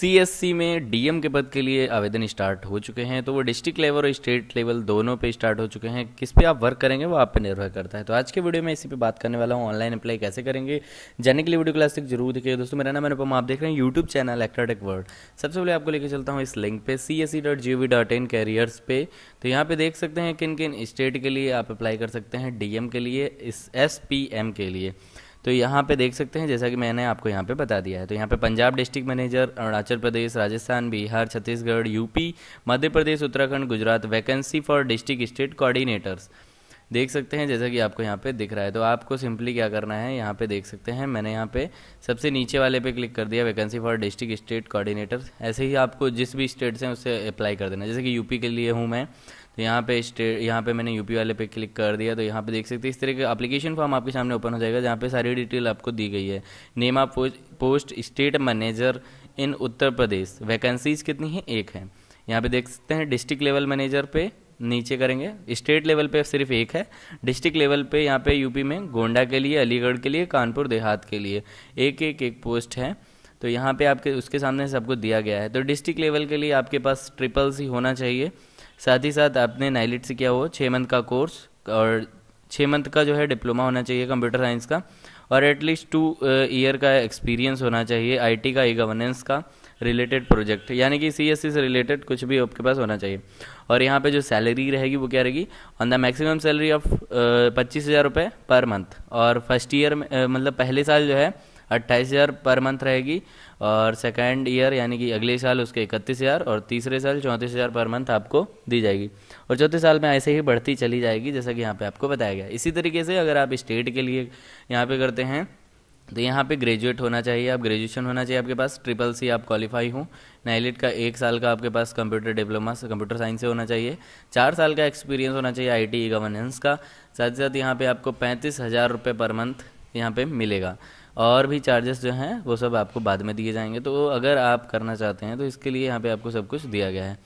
CSC में DM के पद के लिए आवेदन स्टार्ट हो चुके हैं तो वो डिस्ट्रिक्ट लेवल और स्टेट लेवल दोनों पे स्टार्ट हो चुके हैं किस पे आप वर्क करेंगे वो आप पे निर्भर करता है तो आज के वीडियो में इसी पे बात करने वाला हूँ ऑनलाइन अप्लाई कैसे करेंगे जानने के लिए वीडियो क्लास तक जरूर देखिए दोस्तों मेरा नाम अनुपम आप देख रहे हैं यूट्यूब चैनल एक्ट्राटेक वर्ल्ड सबसे पहले आपको लेकर चलता हूँ इस लिंक पे C S C dot G V dot in careers पे तो यहाँ पे देख सकते हैं किन किन स्टेट के लिए आप अप्लाई कर सकते हैं डी एम के लिए इस एस पी एम के लिए तो यहाँ पे देख सकते हैं जैसा कि मैंने आपको यहाँ पे बता दिया है तो यहाँ पे Punjab district manager Arunachal Pradesh Rajasthan Bihar Chhattisgarh UP Madhya Pradesh Uttarakhand Gujarat vacancy for district state coordinators देख सकते हैं जैसा कि आपको यहाँ पे दिख रहा है तो आपको सिंपली क्या करना है यहाँ पे देख सकते हैं मैंने यहाँ पे सबसे नीचे वाले पे क्लिक कर दिया vacancy for district state coordinator ऐसे ही आपको जिस भी स्टेट से उससे अप्लाई कर देना जैसे कि यूपी के लिए हूँ मैं तो यहाँ पे स्टेट यहाँ पे मैंने यूपी वाले पे क्लिक कर दिया तो यहाँ पे देख सकते हैं इस तरह का एप्लीकेशन फॉर्म आपके सामने ओपन हो जाएगा जहाँ पे सारी डिटेल आपको दी गई है name of post state manager in Uttar Pradesh vacancies कितनी है एक है यहाँ पे देख सकते हैं डिस्ट्रिक्ट लेवल मैनेजर पे नीचे करेंगे स्टेट लेवल पे सिर्फ एक है डिस्ट्रिक्ट लेवल पे यहाँ पे यूपी में गोंडा के लिए अलीगढ़ के लिए कानपुर देहात के लिए एक एक एक पोस्ट है तो यहाँ पे आपके उसके सामने सबको दिया गया है तो डिस्ट्रिक्ट लेवल के लिए आपके पास ट्रिपल सी होना चाहिए साथ ही साथ आपने नाइलिट से किया हो छः मंथ का कोर्स और छः मंथ का जो है डिप्लोमा होना चाहिए कंप्यूटर साइंस का और एटलीस्ट टू ईयर का एक्सपीरियंस होना चाहिए आईटी का ई e गवर्नेंस का रिलेटेड प्रोजेक्ट यानी कि सी एस सी से रिलेटेड कुछ भी आपके पास होना चाहिए और यहाँ पे जो सैलरी रहेगी वो क्या रहेगी on the maximum salary of पच्चीस हज़ार रुपये पर मंथ और फर्स्ट ईयर में uh, मतलब पहले साल जो है अट्ठाईस हज़ार पर मंथ रहेगी और सेकेंड ईयर यानी कि अगले साल उसके इकतीस हज़ार और तीसरे साल चौंतीस हज़ार पर मंथ आपको दी जाएगी और चौथे साल में ऐसे ही बढ़ती चली जाएगी जैसा कि यहाँ पे आपको बताया गया इसी तरीके से अगर आप स्टेट के लिए यहाँ पे करते हैं तो यहाँ पे ग्रेजुएट होना चाहिए आप ग्रेजुएशन होना चाहिए आपके पास ट्रिपल सी आप क्वालिफाई हूँ नाइलेट का एक साल का आपके पास कंप्यूटर डिप्लोमा कंप्यूटर साइंस से होना चाहिए चार साल का एक्सपीरियंस होना चाहिए आईटी गवर्नेंस e का साथ ही साथ यहाँ पे आपको पैंतीस हज़ार रुपये पर मंथ यहाँ पे मिलेगा और भी चार्जेस जो हैं वो सब आपको बाद में दिए जाएंगे तो अगर आप करना चाहते हैं तो इसके लिए यहाँ पे आपको सब कुछ दिया गया है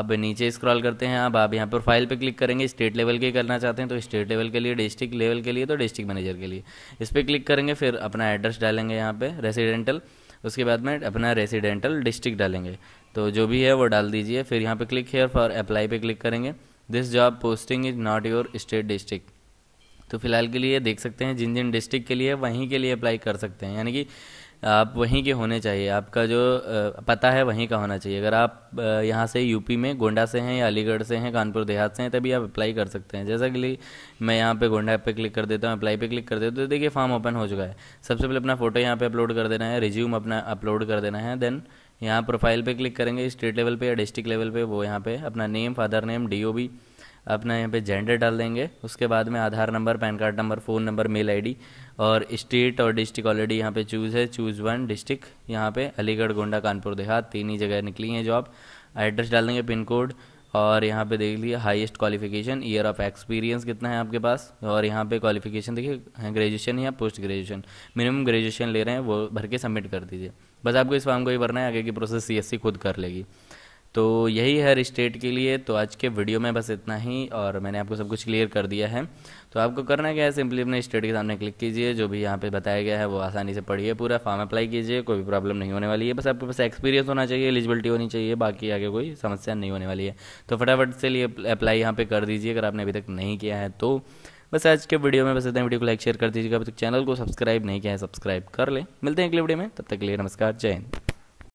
आप नीचे स्क्रॉल करते हैं अब आप यहाँ पर फाइल पे क्लिक करेंगे स्टेट लेवल के करना चाहते हैं तो स्टेट लेवल के लिए डिस्ट्रिक्ट लेवल के लिए तो डिस्ट्रिक्ट मैनेजर के लिए इस पर क्लिक करेंगे फिर अपना एड्रेस डालेंगे यहाँ पर रेसिडेंटल उसके बाद में अपना रेसिडेंटल डिस्ट्रिक्ट डालेंगे तो जो भी है वो डाल दीजिए फिर यहाँ पर क्लिक हेयर फॉर अप्लाई पर क्लिक करेंगे this job posting is not your state district तो फिलहाल के लिए देख सकते हैं जिन जिन डिस्ट्रिक्ट के लिए वहीं के लिए अप्लाई कर सकते हैं यानी कि आप वहीं के होने चाहिए आपका जो पता है वहीं का होना चाहिए अगर आप यहाँ से यूपी में गोंडा से हैं या अलीगढ़ से हैं कानपुर देहात से हैं तभी आप अप्लाई कर सकते हैं जैसा कि मैं यहाँ पे गोंडा पे क्लिक कर देता हूँ अप्लाई पे क्लिक कर देता हूँ तो देखिए फॉर्म ओपन हो चुका है सबसे पहले अपना फोटो यहाँ पे अपलोड कर देना है रिज्यूम अपना अपलोड कर देना है देन यहाँ प्रोफाइल पर क्लिक करेंगे स्टेट लेवल पर या डिस्ट्रिक्ट लेवल पर वो यहाँ पर अपना नेम फादर नेम डी अपना यहाँ पे जेंडर डाल देंगे उसके बाद में Aadhaar number PAN card number phone number mail ID और स्टेट और डिस्ट्रिक्ट ऑलरेडी यहाँ पे चूज़ है चूज़ वन डिस्ट्रिक्ट यहाँ पे अलीगढ़ गोंडा कानपुर देहात तीन ही जगह निकली हैं जॉब एड्रेस डाल देंगे पिन कोड और यहाँ पे देख लीजिए highest qualification year of experience कितना है आपके पास और यहाँ पे क्वालिफिकेशन देखिए ग्रेजुएशन या पोस्ट ग्रेजुएशन मिनिमम ग्रेजुएशन ले रहे हैं वो भर के सबमिट कर दीजिए बस आपको इस फॉर्म को ही भरना है आगे की प्रोसेस सी खुद कर लेगी तो यही हर स्टेट के लिए तो आज के वीडियो में बस इतना ही और मैंने आपको सब कुछ क्लियर कर दिया है तो आपको करना क्या है सिंपली अपने स्टेट के सामने क्लिक कीजिए जो भी यहाँ पे बताया गया है वो आसानी से पढ़िए पूरा फॉर्म अप्लाई कीजिए कोई भी प्रॉब्लम नहीं होने वाली है बस आपके पास एक्सपीरियंस होना चाहिए एलिजिबिलिटी होनी चाहिए बाकी आगे कोई समस्या नहीं होने वाली है तो फटाफट से लिए अप्लाई यहाँ पर कर दीजिए अगर आपने अभी तक नहीं किया है तो बस आज के वीडियो में बस इतना वीडियो को लाइक शेयर कर दीजिएगा अभी तक चैनल को सब्सक्राइब नहीं किया है सब्सक्राइब कर लें मिलते हैं अगले वीडियो में तब तक के लिए नमस्कार जय हिंद